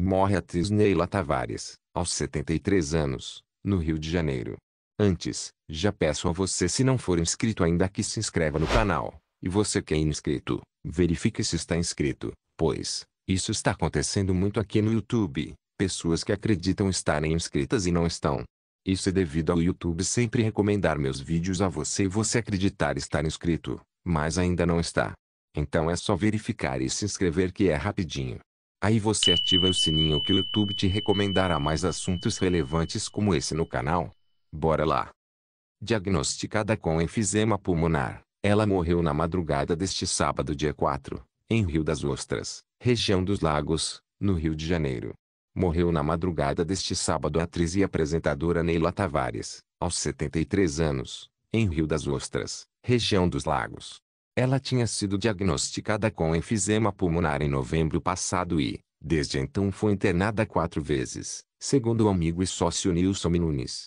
Morre a Neila Tavares, aos 73 anos, no Rio de Janeiro. Antes, já peço a você se não for inscrito ainda que se inscreva no canal. E você que é inscrito, verifique se está inscrito, pois, isso está acontecendo muito aqui no YouTube. Pessoas que acreditam estarem inscritas e não estão. Isso é devido ao YouTube sempre recomendar meus vídeos a você e você acreditar estar inscrito, mas ainda não está. Então é só verificar e se inscrever que é rapidinho. Aí você ativa o sininho que o YouTube te recomendará mais assuntos relevantes como esse no canal. Bora lá! Diagnosticada com enfisema pulmonar, ela morreu na madrugada deste sábado, dia 4, em Rio das Ostras, região dos Lagos, no Rio de Janeiro. Morreu na madrugada deste sábado a atriz e apresentadora Neila Tavares, aos 73 anos, em Rio das Ostras, região dos Lagos. Ela tinha sido diagnosticada com enfisema pulmonar em novembro passado e, desde então foi internada quatro vezes, segundo o amigo e sócio Nilson Nunes.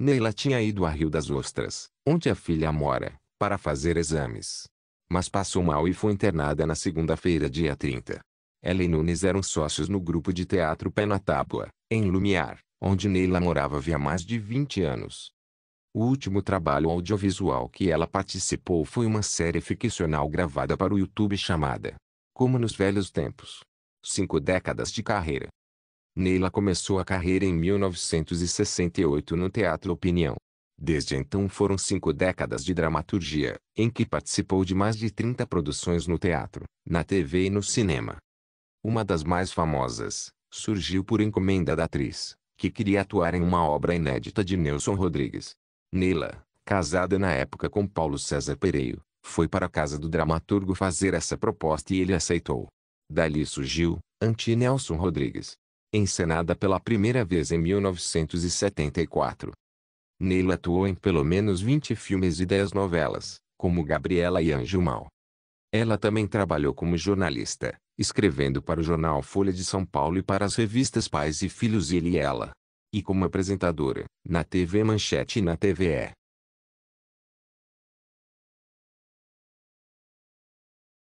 Neila tinha ido a Rio das Ostras, onde a filha mora, para fazer exames. Mas passou mal e foi internada na segunda-feira, dia 30. Ela e Nunes eram sócios no grupo de teatro Pé na Tábua, em Lumiar, onde Neila morava havia mais de 20 anos. O último trabalho audiovisual que ela participou foi uma série ficcional gravada para o YouTube chamada Como nos Velhos Tempos. Cinco décadas de carreira. Neila começou a carreira em 1968 no Teatro Opinião. Desde então foram cinco décadas de dramaturgia, em que participou de mais de 30 produções no teatro, na TV e no cinema. Uma das mais famosas, surgiu por encomenda da atriz, que queria atuar em uma obra inédita de Nelson Rodrigues, Nela, casada na época com Paulo César Pereio, foi para a casa do dramaturgo fazer essa proposta e ele aceitou. Dali surgiu Anti Nelson Rodrigues, encenada pela primeira vez em 1974. Nela atuou em pelo menos 20 filmes e 10 novelas, como Gabriela e Anjo Mal. Ela também trabalhou como jornalista, escrevendo para o jornal Folha de São Paulo e para as revistas Pais e Filhos Ele e Ela, e como apresentadora, na TV Manchete e na TVE.